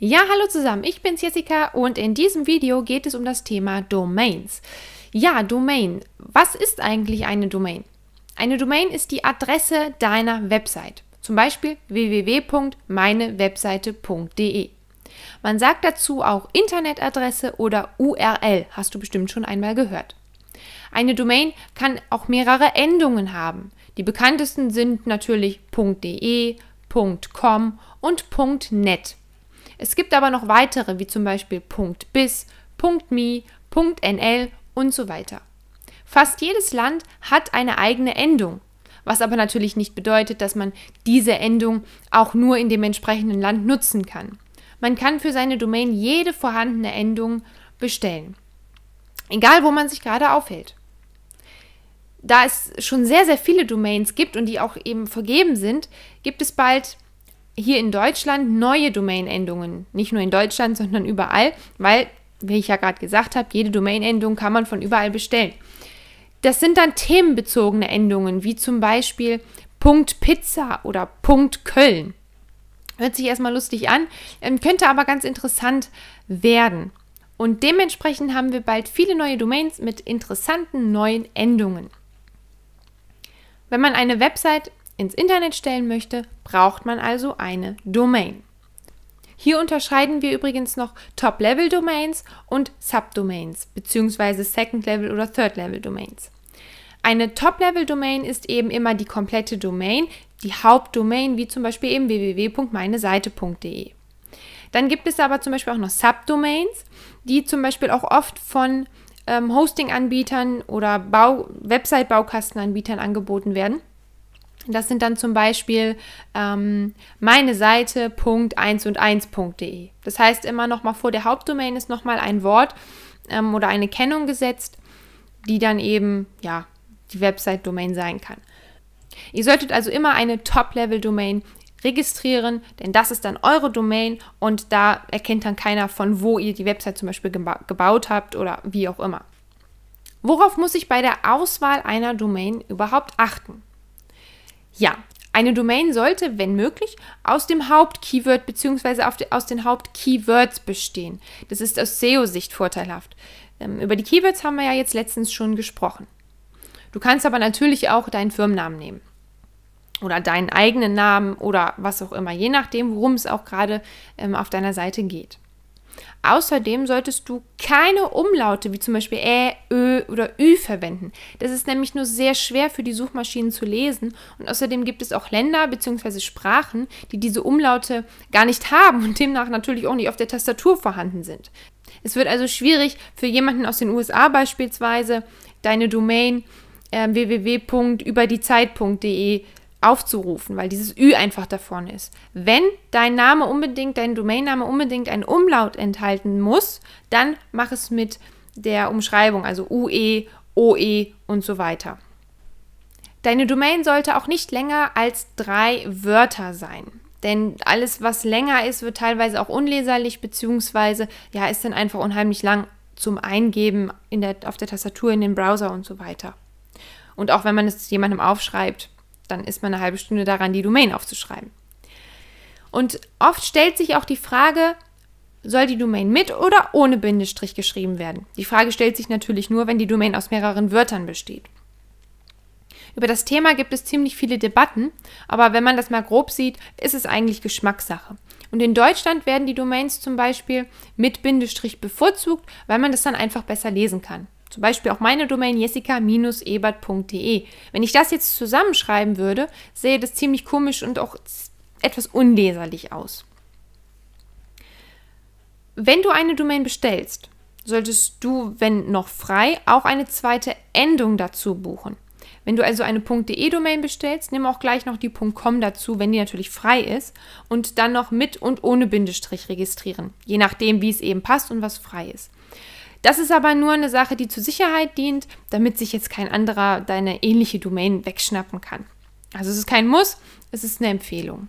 Ja, hallo zusammen, ich bin's Jessica und in diesem Video geht es um das Thema Domains. Ja, Domain. Was ist eigentlich eine Domain? Eine Domain ist die Adresse deiner Website, zum Beispiel www.meinewebseite.de. Man sagt dazu auch Internetadresse oder URL, hast du bestimmt schon einmal gehört. Eine Domain kann auch mehrere Endungen haben. Die bekanntesten sind natürlich .de, .com und .net. Es gibt aber noch weitere, wie zum Beispiel .bis, .me, .nl und so weiter. Fast jedes Land hat eine eigene Endung, was aber natürlich nicht bedeutet, dass man diese Endung auch nur in dem entsprechenden Land nutzen kann. Man kann für seine Domain jede vorhandene Endung bestellen, egal wo man sich gerade aufhält da es schon sehr, sehr viele Domains gibt und die auch eben vergeben sind, gibt es bald hier in Deutschland neue Domainendungen. Nicht nur in Deutschland, sondern überall, weil, wie ich ja gerade gesagt habe, jede Domainendung kann man von überall bestellen. Das sind dann themenbezogene Endungen, wie zum Beispiel Punkt Pizza oder Punkt Köln. Hört sich erstmal lustig an, ähm, könnte aber ganz interessant werden. Und dementsprechend haben wir bald viele neue Domains mit interessanten neuen Endungen. Wenn man eine Website ins Internet stellen möchte, braucht man also eine Domain. Hier unterscheiden wir übrigens noch Top-Level-Domains und Subdomains bzw. Second-Level- oder Third-Level-Domains. Eine Top-Level-Domain ist eben immer die komplette Domain, die Hauptdomain, wie zum Beispiel eben www.meineseite.de. Dann gibt es aber zum Beispiel auch noch Subdomains, die zum Beispiel auch oft von ähm, Hosting-Anbietern oder Bau Website-Baukastenanbietern angeboten werden das sind dann zum Beispiel ähm, meine Seite .1 und 1.de. Das heißt immer noch mal vor der Hauptdomain ist noch mal ein Wort ähm, oder eine Kennung gesetzt, die dann eben ja die Website-Domain sein kann. Ihr solltet also immer eine Top-Level-Domain registrieren, denn das ist dann eure Domain und da erkennt dann keiner von wo ihr die Website zum Beispiel geba gebaut habt oder wie auch immer. Worauf muss ich bei der Auswahl einer Domain überhaupt achten? Ja, eine Domain sollte, wenn möglich, aus dem Hauptkeyword bzw. aus den Hauptkeywords bestehen. Das ist aus SEO-Sicht vorteilhaft. Ähm, über die Keywords haben wir ja jetzt letztens schon gesprochen. Du kannst aber natürlich auch deinen Firmennamen nehmen oder deinen eigenen Namen oder was auch immer, je nachdem, worum es auch gerade ähm, auf deiner Seite geht. Außerdem solltest du keine Umlaute wie zum Beispiel Ä, Ö oder Ü verwenden. Das ist nämlich nur sehr schwer für die Suchmaschinen zu lesen und außerdem gibt es auch Länder bzw. Sprachen, die diese Umlaute gar nicht haben und demnach natürlich auch nicht auf der Tastatur vorhanden sind. Es wird also schwierig für jemanden aus den USA beispielsweise deine Domain äh, www.überdiezeit.de aufzurufen, weil dieses Ü einfach davon ist. Wenn dein Name unbedingt, dein Domainname unbedingt einen Umlaut enthalten muss, dann mach es mit der Umschreibung, also UE, OE und so weiter. Deine Domain sollte auch nicht länger als drei Wörter sein. Denn alles, was länger ist, wird teilweise auch unleserlich, beziehungsweise ja, ist dann einfach unheimlich lang zum Eingeben in der, auf der Tastatur, in den Browser und so weiter. Und auch wenn man es jemandem aufschreibt, dann ist man eine halbe Stunde daran, die Domain aufzuschreiben. Und oft stellt sich auch die Frage, soll die Domain mit oder ohne Bindestrich geschrieben werden? Die Frage stellt sich natürlich nur, wenn die Domain aus mehreren Wörtern besteht. Über das Thema gibt es ziemlich viele Debatten, aber wenn man das mal grob sieht, ist es eigentlich Geschmackssache. Und in Deutschland werden die Domains zum Beispiel mit Bindestrich bevorzugt, weil man das dann einfach besser lesen kann. Zum Beispiel auch meine Domain jessica-ebert.de. Wenn ich das jetzt zusammenschreiben würde, sähe das ziemlich komisch und auch etwas unleserlich aus. Wenn du eine Domain bestellst, solltest du, wenn noch frei, auch eine zweite Endung dazu buchen. Wenn du also eine .de-Domain bestellst, nimm auch gleich noch die .com dazu, wenn die natürlich frei ist, und dann noch mit und ohne Bindestrich registrieren, je nachdem, wie es eben passt und was frei ist. Das ist aber nur eine Sache, die zur Sicherheit dient, damit sich jetzt kein anderer deine ähnliche Domain wegschnappen kann. Also es ist kein Muss, es ist eine Empfehlung.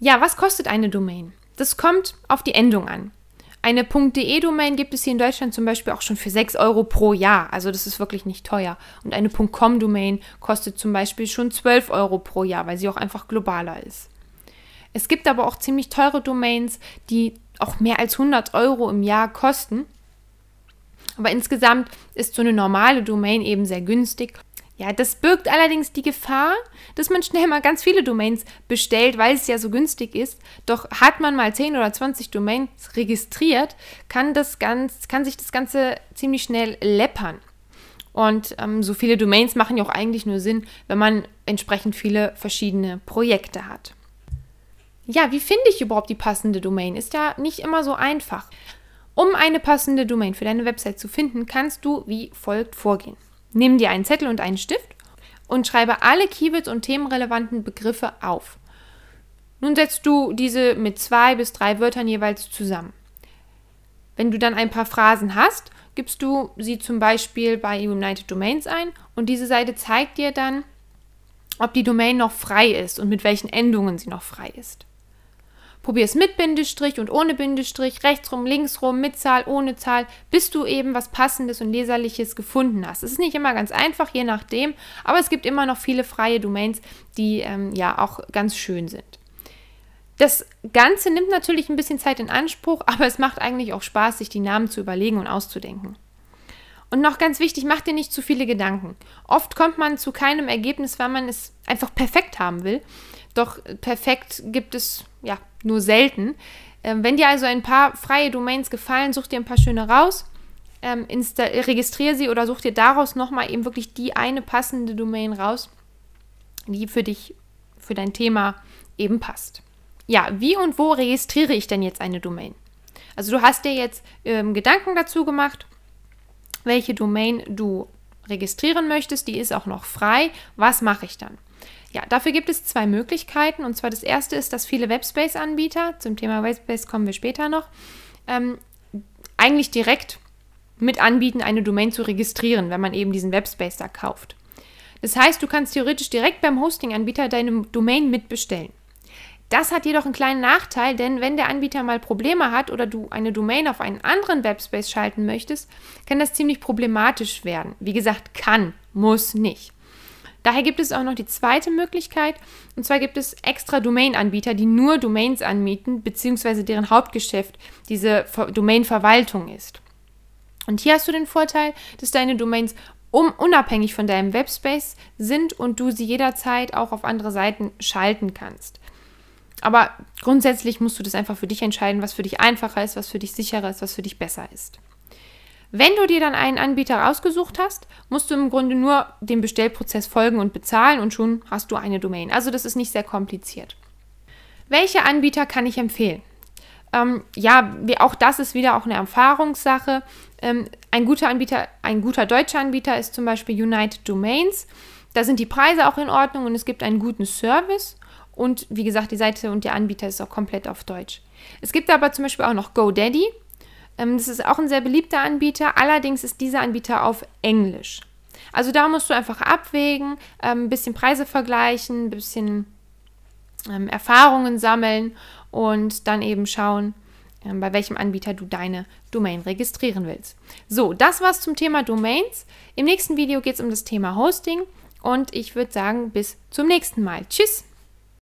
Ja, was kostet eine Domain? Das kommt auf die Endung an. Eine .de-Domain gibt es hier in Deutschland zum Beispiel auch schon für 6 Euro pro Jahr. Also das ist wirklich nicht teuer. Und eine .com-Domain kostet zum Beispiel schon 12 Euro pro Jahr, weil sie auch einfach globaler ist. Es gibt aber auch ziemlich teure Domains, die auch mehr als 100 Euro im Jahr kosten. Aber insgesamt ist so eine normale Domain eben sehr günstig. Ja, das birgt allerdings die Gefahr, dass man schnell mal ganz viele Domains bestellt, weil es ja so günstig ist. Doch hat man mal 10 oder 20 Domains registriert, kann, das ganz, kann sich das Ganze ziemlich schnell läppern. Und ähm, so viele Domains machen ja auch eigentlich nur Sinn, wenn man entsprechend viele verschiedene Projekte hat ja, wie finde ich überhaupt die passende Domain? Ist ja nicht immer so einfach. Um eine passende Domain für deine Website zu finden, kannst du wie folgt vorgehen. Nimm dir einen Zettel und einen Stift und schreibe alle Keywords und themenrelevanten Begriffe auf. Nun setzt du diese mit zwei bis drei Wörtern jeweils zusammen. Wenn du dann ein paar Phrasen hast, gibst du sie zum Beispiel bei United Domains ein und diese Seite zeigt dir dann, ob die Domain noch frei ist und mit welchen Endungen sie noch frei ist. Probier es mit Bindestrich und ohne Bindestrich, rechtsrum, linksrum, mit Zahl, ohne Zahl, bis du eben was Passendes und Leserliches gefunden hast. Es ist nicht immer ganz einfach, je nachdem, aber es gibt immer noch viele freie Domains, die ähm, ja auch ganz schön sind. Das Ganze nimmt natürlich ein bisschen Zeit in Anspruch, aber es macht eigentlich auch Spaß, sich die Namen zu überlegen und auszudenken. Und noch ganz wichtig, mach dir nicht zu viele Gedanken. Oft kommt man zu keinem Ergebnis, weil man es einfach perfekt haben will. Doch perfekt gibt es ja nur selten. Ähm, wenn dir also ein paar freie Domains gefallen, such dir ein paar schöne raus, ähm, registriere sie oder such dir daraus nochmal eben wirklich die eine passende Domain raus, die für dich, für dein Thema eben passt. Ja, wie und wo registriere ich denn jetzt eine Domain? Also du hast dir jetzt ähm, Gedanken dazu gemacht, welche Domain du registrieren möchtest, die ist auch noch frei. Was mache ich dann? Ja, dafür gibt es zwei Möglichkeiten. Und zwar das erste ist, dass viele Webspace-Anbieter, zum Thema Webspace kommen wir später noch, ähm, eigentlich direkt mit anbieten, eine Domain zu registrieren, wenn man eben diesen Webspace da kauft. Das heißt, du kannst theoretisch direkt beim Hosting-Anbieter deine Domain mitbestellen. Das hat jedoch einen kleinen Nachteil, denn wenn der Anbieter mal Probleme hat oder du eine Domain auf einen anderen Webspace schalten möchtest, kann das ziemlich problematisch werden. Wie gesagt, kann, muss nicht. Daher gibt es auch noch die zweite Möglichkeit, und zwar gibt es extra Domain-Anbieter, die nur Domains anmieten, beziehungsweise deren Hauptgeschäft diese Domain-Verwaltung ist. Und hier hast du den Vorteil, dass deine Domains unabhängig von deinem Webspace sind und du sie jederzeit auch auf andere Seiten schalten kannst. Aber grundsätzlich musst du das einfach für dich entscheiden, was für dich einfacher ist, was für dich sicherer ist, was für dich besser ist. Wenn du dir dann einen Anbieter ausgesucht hast, musst du im Grunde nur dem Bestellprozess folgen und bezahlen und schon hast du eine Domain. Also das ist nicht sehr kompliziert. Welche Anbieter kann ich empfehlen? Ähm, ja, auch das ist wieder auch eine Erfahrungssache. Ähm, ein guter Anbieter, ein guter deutscher Anbieter ist zum Beispiel United Domains. Da sind die Preise auch in Ordnung und es gibt einen guten Service. Und wie gesagt, die Seite und der Anbieter ist auch komplett auf Deutsch. Es gibt aber zum Beispiel auch noch GoDaddy. Ähm, das ist auch ein sehr beliebter Anbieter, allerdings ist dieser Anbieter auf Englisch. Also da musst du einfach abwägen, ein ähm, bisschen Preise vergleichen, ein bisschen ähm, Erfahrungen sammeln und dann eben schauen, bei welchem Anbieter du deine Domain registrieren willst. So, das war's zum Thema Domains. Im nächsten Video geht es um das Thema Hosting und ich würde sagen, bis zum nächsten Mal. Tschüss!